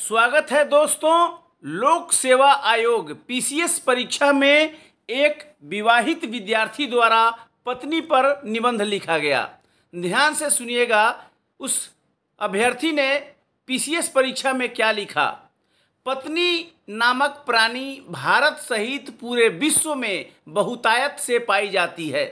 स्वागत है दोस्तों लोक सेवा आयोग पीसीएस परीक्षा में एक विवाहित विद्यार्थी द्वारा पत्नी पर निबंध लिखा गया ध्यान से सुनिएगा उस अभ्यर्थी ने पीसीएस परीक्षा में क्या लिखा पत्नी नामक प्राणी भारत सहित पूरे विश्व में बहुतायत से पाई जाती है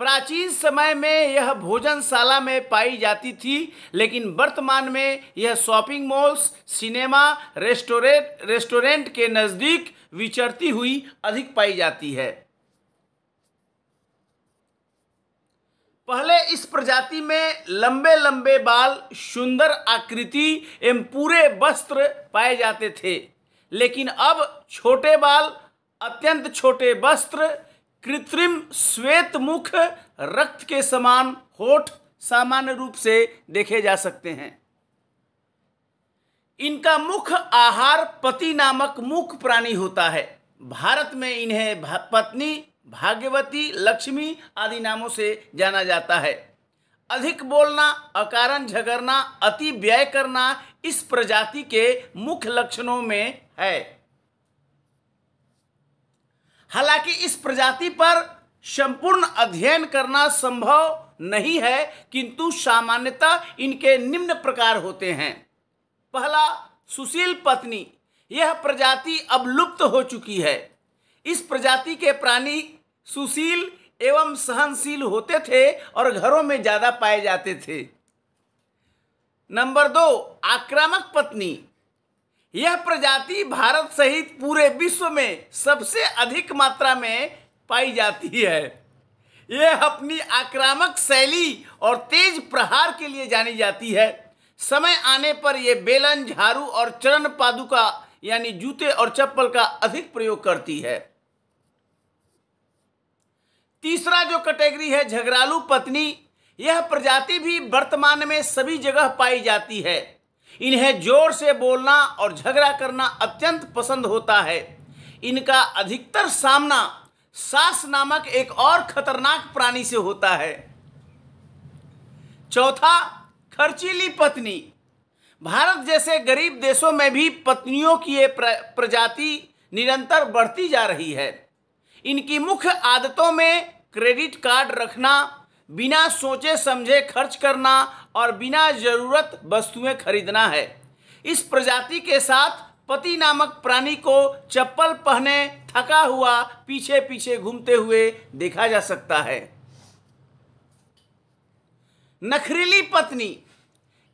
प्राचीन समय में यह भोजनशाला में पाई जाती थी लेकिन वर्तमान में यह shopping malls cinema restaurant restaurant के नज़दीक विचरती हुई अधिक पाई जाती है पहले इस प्रजाति में लंबे लंबे बाल सुंदर आकृति एवं पूरे वस्त्र पाए जाते थे लेकिन अब छोटे बाल अत्यंत छोटे वस्त्र कृत्रिम श्वेत मुख रक्त के समान होठ सामान्य रूप से देखे जा सकते हैं इनका मुख्य आहार पति नामक मुख प्राणी होता है भारत में इन्हें भा, पत्नी भाग्यवती लक्ष्मी आदि नामों से जाना जाता है अधिक बोलना अकारण झगड़ना अति व्यय करना इस प्रजाति के मुख्य लक्षणों में है हालांकि इस प्रजाति पर संपूर्ण अध्ययन करना संभव नहीं है किंतु सामान्यतः इनके निम्न प्रकार होते हैं पहला सुशील पत्नी यह प्रजाति अब लुप्त हो चुकी है इस प्रजाति के प्राणी सुशील एवं सहनशील होते थे और घरों में ज़्यादा पाए जाते थे नंबर दो आक्रामक पत्नी यह प्रजाति भारत सहित पूरे विश्व में सबसे अधिक मात्रा में पाई जाती है यह अपनी आक्रामक शैली और तेज प्रहार के लिए जानी जाती है समय आने पर यह बेलन झाड़ू और चरण पादुका यानी जूते और चप्पल का अधिक प्रयोग करती है तीसरा जो कैटेगरी है झगड़ालू पत्नी यह प्रजाति भी वर्तमान में सभी जगह पाई जाती है इन्हें जोर से बोलना और झगड़ा करना अत्यंत पसंद होता है इनका अधिकतर सामना सास नामक एक और खतरनाक प्राणी से होता है चौथा खर्चीली पत्नी भारत जैसे गरीब देशों में भी पत्नियों की ये प्रजाति निरंतर बढ़ती जा रही है इनकी मुख्य आदतों में क्रेडिट कार्ड रखना बिना सोचे समझे खर्च करना और बिना जरूरत वस्तुएं खरीदना है इस प्रजाति के साथ पति नामक प्राणी को चप्पल पहने थका हुआ पीछे पीछे घूमते हुए देखा जा सकता है नखरीली पत्नी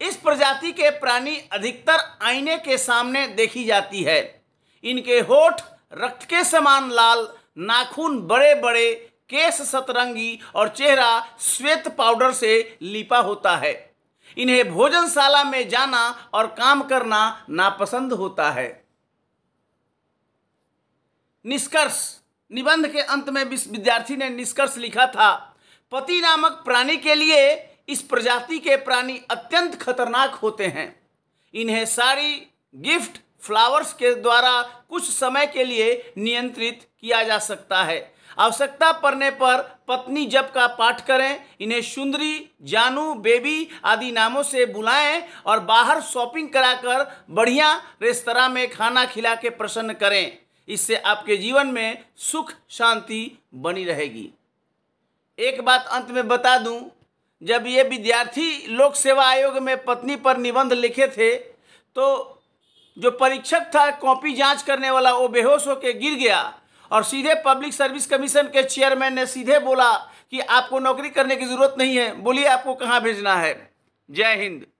इस प्रजाति के प्राणी अधिकतर आईने के सामने देखी जाती है इनके होठ रक्त के समान लाल नाखून बड़े बड़े केस सतरंगी और चेहरा श्वेत पाउडर से लिपा होता है इन्हें भोजनशाला में जाना और काम करना नापसंद होता है निष्कर्ष निबंध के अंत में विद्यार्थी ने निष्कर्ष लिखा था पति नामक प्राणी के लिए इस प्रजाति के प्राणी अत्यंत खतरनाक होते हैं इन्हें साड़ी गिफ्ट फ्लावर्स के द्वारा कुछ समय के लिए नियंत्रित किया जा सकता है आवश्यकता पड़ने पर पत्नी जप का पाठ करें इन्हें सुंदरी जानू बेबी आदि नामों से बुलाएं और बाहर शॉपिंग कराकर बढ़िया रेस्तरा में खाना खिला के प्रसन्न करें इससे आपके जीवन में सुख शांति बनी रहेगी एक बात अंत में बता दूं जब ये विद्यार्थी लोक सेवा आयोग में पत्नी पर निबंध लिखे थे तो जो परीक्षक था कॉपी जांच करने वाला वो बेहोश होकर गिर गया और सीधे पब्लिक सर्विस कमीशन के चेयरमैन ने सीधे बोला कि आपको नौकरी करने की ज़रूरत नहीं है बोलिए आपको कहाँ भेजना है जय हिंद